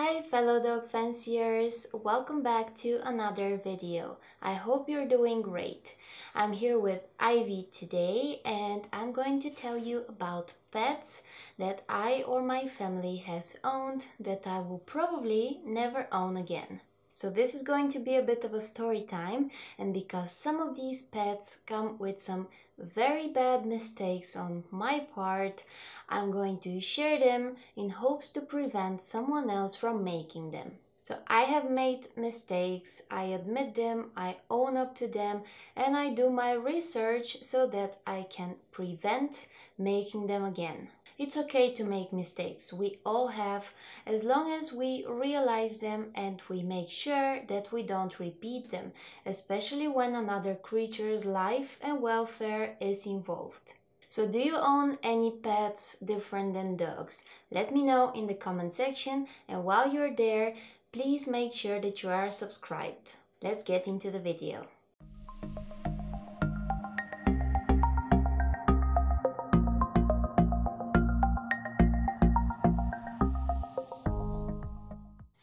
Hi fellow dog fanciers, welcome back to another video. I hope you're doing great. I'm here with Ivy today and I'm going to tell you about pets that I or my family has owned that I will probably never own again. So this is going to be a bit of a story time and because some of these pets come with some very bad mistakes on my part. I'm going to share them in hopes to prevent someone else from making them. So I have made mistakes, I admit them, I own up to them, and I do my research so that I can prevent making them again. It's okay to make mistakes, we all have, as long as we realize them and we make sure that we don't repeat them, especially when another creature's life and welfare is involved. So do you own any pets different than dogs? Let me know in the comment section and while you're there, please make sure that you are subscribed. Let's get into the video.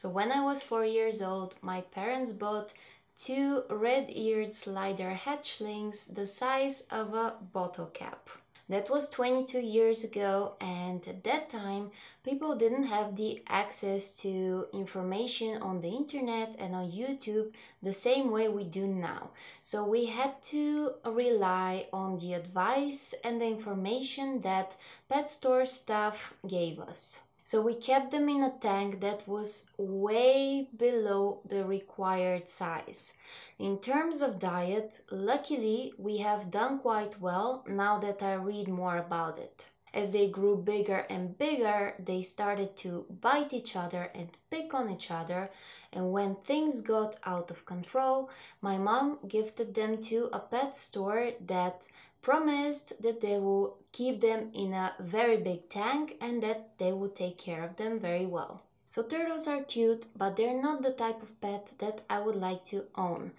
So when I was four years old, my parents bought two red-eared slider hatchlings the size of a bottle cap. That was 22 years ago and at that time people didn't have the access to information on the internet and on YouTube the same way we do now. So we had to rely on the advice and the information that pet store staff gave us. So we kept them in a tank that was way below the required size. In terms of diet, luckily we have done quite well now that I read more about it. As they grew bigger and bigger, they started to bite each other and pick on each other. And when things got out of control, my mom gifted them to a pet store that promised that they will keep them in a very big tank and that they will take care of them very well. So turtles are cute, but they're not the type of pet that I would like to own.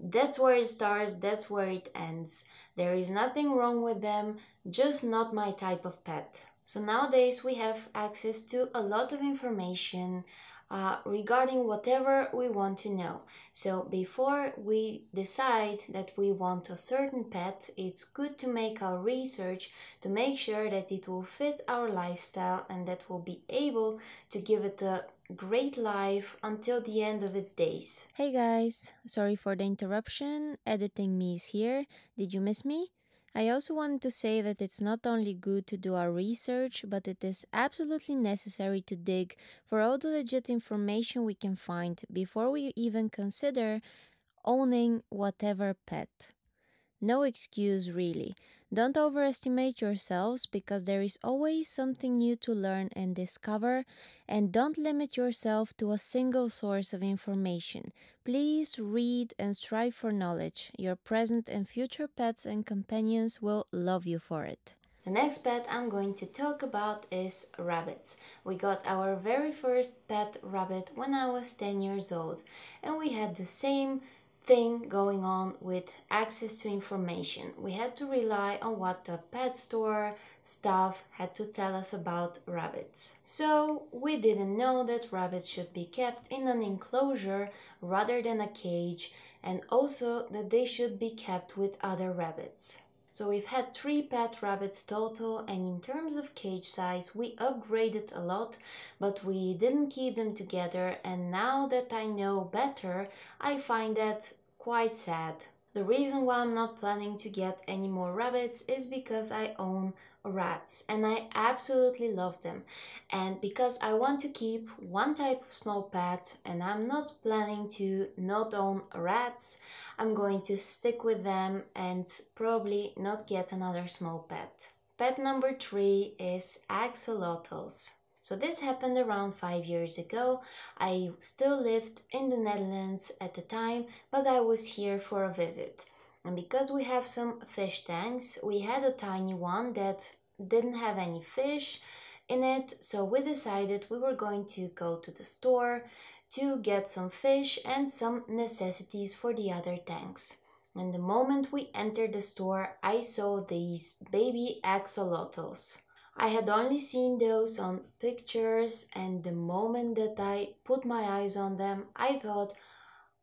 That's where it starts, that's where it ends. There is nothing wrong with them, just not my type of pet. So nowadays we have access to a lot of information uh, regarding whatever we want to know. So before we decide that we want a certain pet, it's good to make our research to make sure that it will fit our lifestyle and that we'll be able to give it a great life until the end of its days. Hey guys, sorry for the interruption. Editing me is here. Did you miss me? I also want to say that it's not only good to do our research, but it is absolutely necessary to dig for all the legit information we can find before we even consider owning whatever pet. No excuse, really. Don't overestimate yourselves because there is always something new to learn and discover, and don't limit yourself to a single source of information. Please read and strive for knowledge. Your present and future pets and companions will love you for it. The next pet I'm going to talk about is rabbits. We got our very first pet rabbit when I was 10 years old, and we had the same thing going on with access to information. We had to rely on what the pet store staff had to tell us about rabbits. So we didn't know that rabbits should be kept in an enclosure rather than a cage and also that they should be kept with other rabbits. So we've had three pet rabbits total and in terms of cage size we upgraded a lot but we didn't keep them together and now that I know better I find that quite sad. The reason why I'm not planning to get any more rabbits is because I own rats and I absolutely love them and because I want to keep one type of small pet and I'm not planning to not own rats I'm going to stick with them and probably not get another small pet. Pet number three is axolotls. So this happened around five years ago. I still lived in the Netherlands at the time, but I was here for a visit. And because we have some fish tanks, we had a tiny one that didn't have any fish in it. So we decided we were going to go to the store to get some fish and some necessities for the other tanks. And the moment we entered the store, I saw these baby axolotls. I had only seen those on pictures, and the moment that I put my eyes on them, I thought,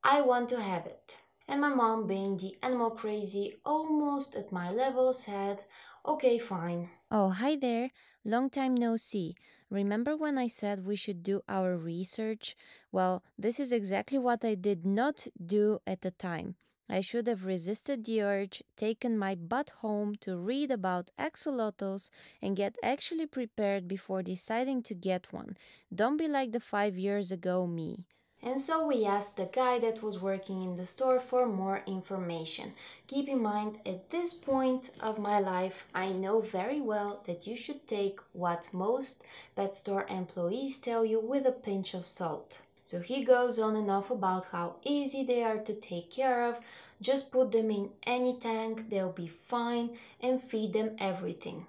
I want to have it. And my mom, being the animal crazy almost at my level, said, Okay, fine. Oh, hi there. Long time no see. Remember when I said we should do our research? Well, this is exactly what I did not do at the time. I should have resisted the urge, taken my butt home to read about axolotls and get actually prepared before deciding to get one. Don't be like the five years ago me. And so we asked the guy that was working in the store for more information. Keep in mind, at this point of my life, I know very well that you should take what most pet store employees tell you with a pinch of salt. So he goes on and off about how easy they are to take care of, just put them in any tank, they'll be fine, and feed them everything.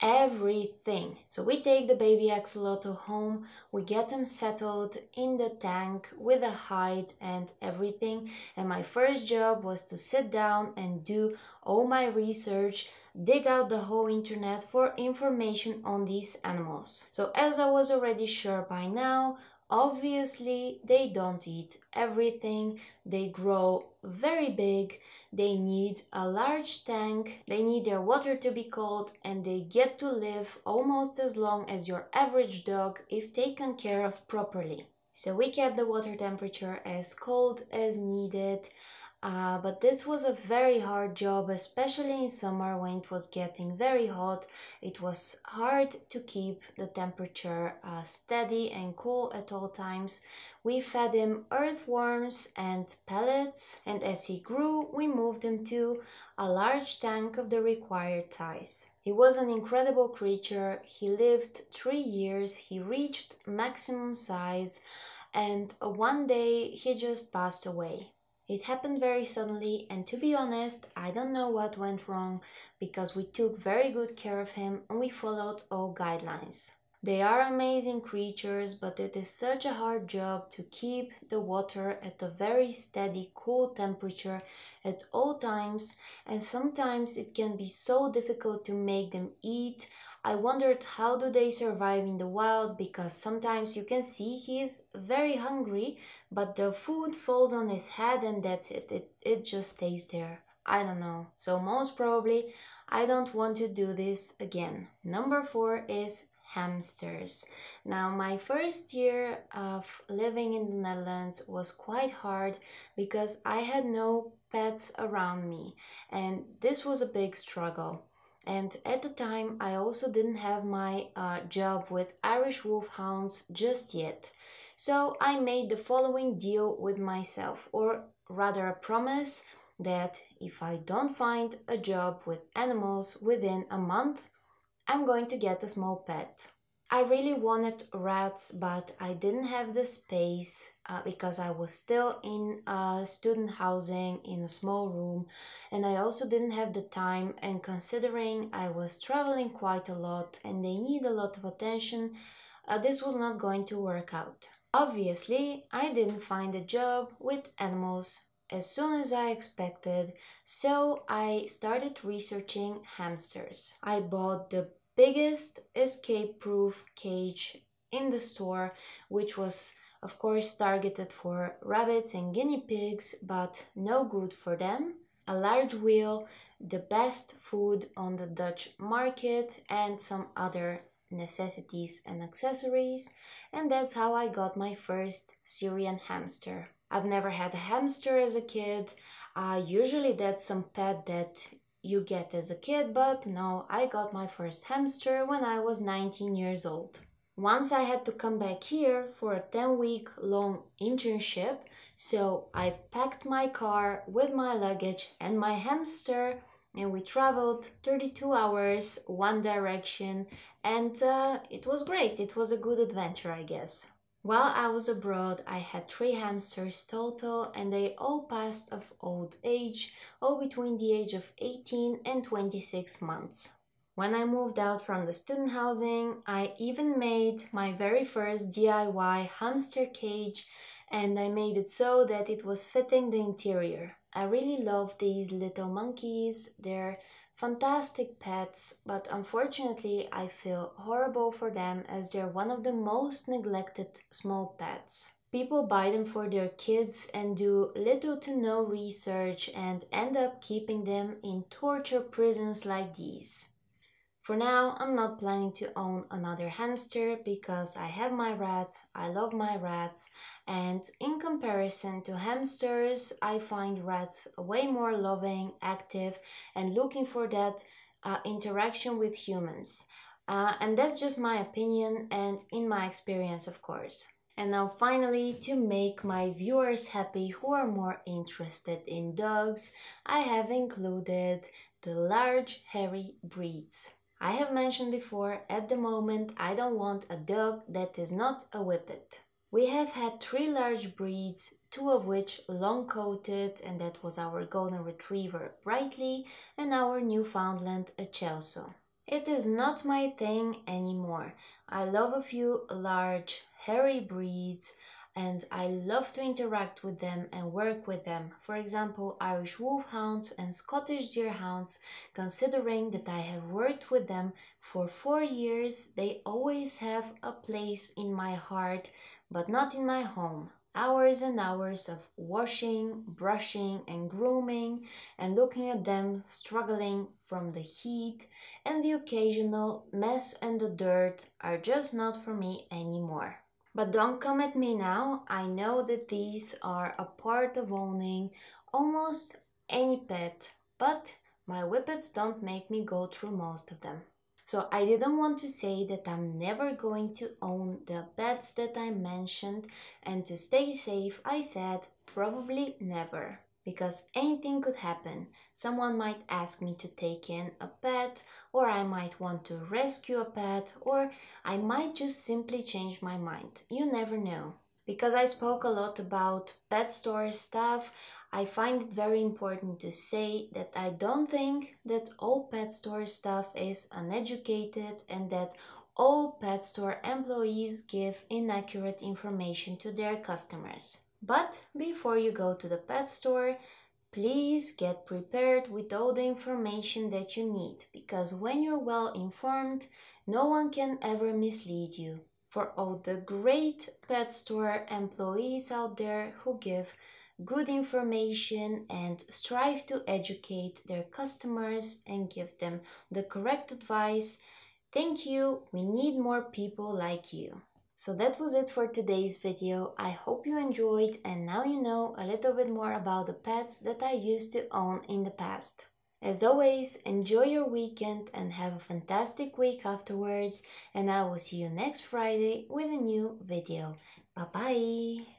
Everything. So we take the baby axolotl home, we get them settled in the tank with a hide and everything. And my first job was to sit down and do all my research dig out the whole internet for information on these animals. So as I was already sure by now, Obviously, they don't eat everything, they grow very big, they need a large tank, they need their water to be cold, and they get to live almost as long as your average dog if taken care of properly. So we kept the water temperature as cold as needed uh, but this was a very hard job, especially in summer when it was getting very hot. It was hard to keep the temperature uh, steady and cool at all times. We fed him earthworms and pellets, and as he grew, we moved him to a large tank of the required size. He was an incredible creature. He lived three years, he reached maximum size, and one day he just passed away. It happened very suddenly and to be honest, I don't know what went wrong because we took very good care of him and we followed all guidelines. They are amazing creatures, but it is such a hard job to keep the water at a very steady cool temperature at all times and sometimes it can be so difficult to make them eat. I wondered how do they survive in the wild because sometimes you can see he is very hungry but the food falls on his head and that's it. It, it just stays there. I don't know. So most probably I don't want to do this again. Number four is hamsters. Now, my first year of living in the Netherlands was quite hard because I had no pets around me, and this was a big struggle. And at the time, I also didn't have my uh, job with Irish Wolfhounds just yet. So I made the following deal with myself, or rather, a promise that if I don't find a job with animals within a month, I'm going to get a small pet. I really wanted rats, but I didn't have the space uh, because I was still in uh, student housing in a small room, and I also didn't have the time. And considering I was traveling quite a lot and they need a lot of attention, uh, this was not going to work out. Obviously, I didn't find a job with animals as soon as I expected, so I started researching hamsters. I bought the biggest escape proof cage in the store, which was of course targeted for rabbits and guinea pigs, but no good for them. A large wheel, the best food on the Dutch market, and some other necessities and accessories, and that's how I got my first Syrian hamster. I've never had a hamster as a kid. Uh, usually that's some pet that you get as a kid, but no, I got my first hamster when I was 19 years old. Once I had to come back here for a 10 week long internship, so I packed my car with my luggage and my hamster and we traveled 32 hours one direction and uh, it was great it was a good adventure i guess while I was abroad, I had three hamsters total, and they all passed of old age, all between the age of 18 and 26 months. When I moved out from the student housing, I even made my very first DIY hamster cage, and I made it so that it was fitting the interior. I really love these little monkeys, they're Fantastic pets, but unfortunately I feel horrible for them as they're one of the most neglected small pets. People buy them for their kids and do little to no research and end up keeping them in torture prisons like these. For now, I'm not planning to own another hamster because I have my rats, I love my rats, and in comparison to hamsters, I find rats way more loving, active, and looking for that uh, interaction with humans. Uh, and that's just my opinion and in my experience, of course. And now finally, to make my viewers happy who are more interested in dogs, I have included the large hairy breeds. I have mentioned before, at the moment I don't want a dog that is not a whippet. We have had three large breeds, two of which long-coated, and that was our golden retriever Brightly and our Newfoundland Achelso. It is not my thing anymore. I love a few large, hairy breeds, and I love to interact with them and work with them. For example, Irish Wolfhounds and Scottish Deerhounds, considering that I have worked with them for four years, they always have a place in my heart, but not in my home. Hours and hours of washing, brushing, and grooming, and looking at them struggling from the heat and the occasional mess and the dirt are just not for me anymore. But don't come at me now. I know that these are a part of owning almost any pet, but my whippets don't make me go through most of them. So I didn't want to say that I'm never going to own the pets that I mentioned, and to stay safe, I said probably never because anything could happen. Someone might ask me to take in a pet, or I might want to rescue a pet, or I might just simply change my mind. You never know. Because I spoke a lot about pet store stuff, I find it very important to say that I don't think that all pet store stuff is uneducated and that all pet store employees give inaccurate information to their customers. But before you go to the pet store, please get prepared with all the information that you need because when you're well informed, no one can ever mislead you. For all the great pet store employees out there who give good information and strive to educate their customers and give them the correct advice, thank you. We need more people like you. So that was it for today's video. I hope you enjoyed and now you know a little bit more about the pets that I used to own in the past. As always, enjoy your weekend and have a fantastic week afterwards and I will see you next Friday with a new video. Bye bye!